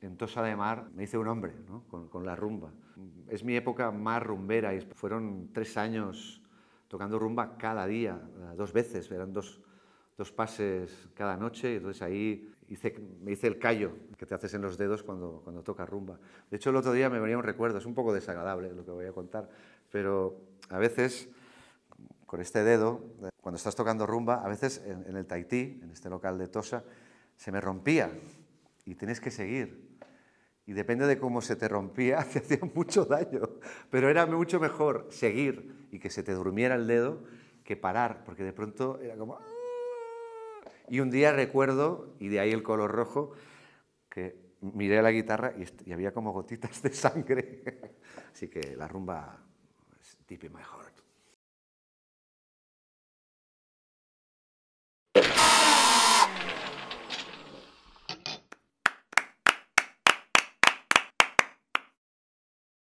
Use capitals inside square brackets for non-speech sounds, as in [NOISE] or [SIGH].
en Tosa de Mar me hice un hombre con, la rumba. Es mi época más rumbera y fueron tres años tocando rumba cada día, eh, dos veces, eran dos, dos pases cada noche y entonces ahí me hice el callo que te haces en los dedos cuando, cuando tocas rumba. De hecho, el otro día me venía un recuerdo, es un poco desagradable lo que voy a contar, pero a veces con este dedo, eh, cuando estás tocando rumba, a veces en, el Taití, en este local de Tosa, se me rompía y tenés que seguir. Y depende de cómo se te rompía, [LAUGHS] te hacía mucho daño. Pero era mucho mejor seguir y que se te durmiera el dedo que parar, porque de pronto era como... Ah". Y un día recuerdo, y de ahí el color rojo, que miré la guitarra y, había como gotitas de sangre. [LAUGHS] Así que la rumba es deep in my heart.